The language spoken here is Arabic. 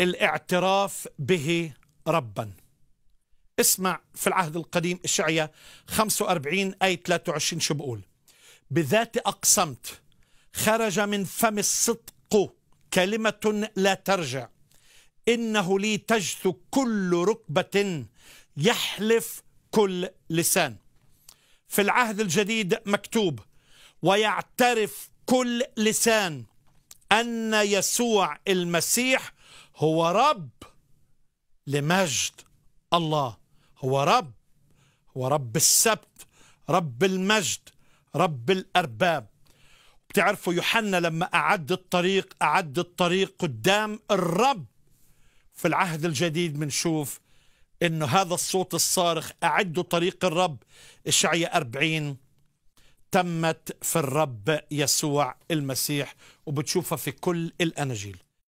الاعتراف به ربا اسمع في العهد القديم إشعيا 45 أي 23 شو بقول بذات أقسمت خرج من فم الصدق كلمة لا ترجع إنه لي تجث كل ركبة يحلف كل لسان في العهد الجديد مكتوب ويعترف كل لسان أن يسوع المسيح هو رب لمجد الله هو رب هو رب السبت رب المجد رب الأرباب بتعرفوا يوحنا لما أعد الطريق أعد الطريق قدام الرب في العهد الجديد بنشوف انه هذا الصوت الصارخ اعدوا طريق الرب اشعياء 40 تمت في الرب يسوع المسيح وبتشوفها في كل الاناجيل